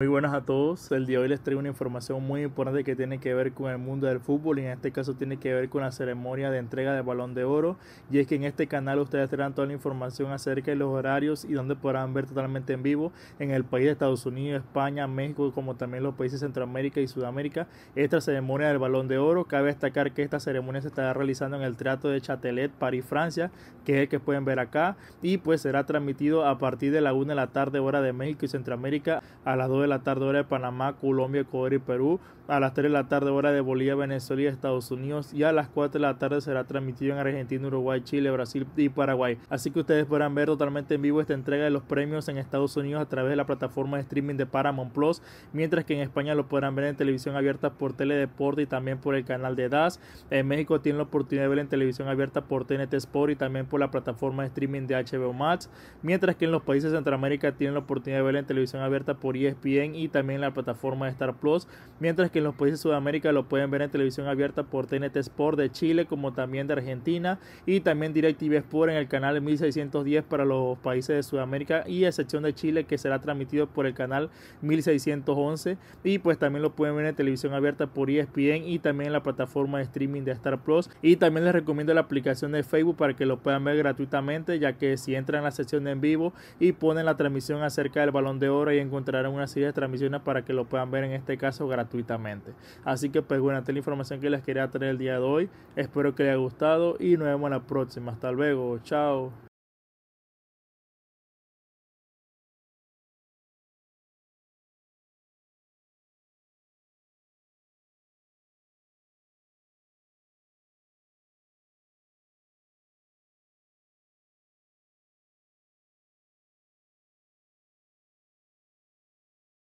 Muy buenas a todos, el día de hoy les traigo una información muy importante que tiene que ver con el mundo del fútbol y en este caso tiene que ver con la ceremonia de entrega del balón de oro y es que en este canal ustedes tendrán toda la información acerca de los horarios y donde podrán ver totalmente en vivo en el país de Estados Unidos, España, México como también los países de Centroamérica y Sudamérica esta ceremonia del balón de oro, cabe destacar que esta ceremonia se estará realizando en el Teatro de Châtelet, París, Francia que es el que pueden ver acá y pues será transmitido a partir de la 1 de la tarde hora de México y Centroamérica a las 2 de la tarde hora de Panamá, Colombia, Ecuador y Perú, a las 3 de la tarde hora de Bolivia, Venezuela y Estados Unidos y a las 4 de la tarde será transmitido en Argentina, Uruguay, Chile, Brasil y Paraguay. Así que ustedes podrán ver totalmente en vivo esta entrega de los premios en Estados Unidos a través de la plataforma de streaming de Paramount Plus, mientras que en España lo podrán ver en televisión abierta por Teledeporte y también por el canal de DAS. En México tienen la oportunidad de ver en televisión abierta por TNT Sport y también por la plataforma de streaming de HBO Max, mientras que en los países de Centroamérica tienen la oportunidad de ver en televisión abierta por ESPN y también la plataforma de Star Plus, mientras que en los países de Sudamérica lo pueden ver en televisión abierta por TNT Sport de Chile como también de Argentina y también DirecTV Sport en el canal 1610 para los países de Sudamérica y excepción de Chile que será transmitido por el canal 1611 y pues también lo pueden ver en televisión abierta por ESPN y también en la plataforma de streaming de Star Plus y también les recomiendo la aplicación de Facebook para que lo puedan ver gratuitamente ya que si entran a la sección de en vivo y ponen la transmisión acerca del balón de oro y encontrarán una serie transmisiones para que lo puedan ver en este caso gratuitamente. Así que pues bueno, esta es la información que les quería traer el día de hoy. Espero que les haya gustado y nos vemos en la próxima. Hasta luego. Chao.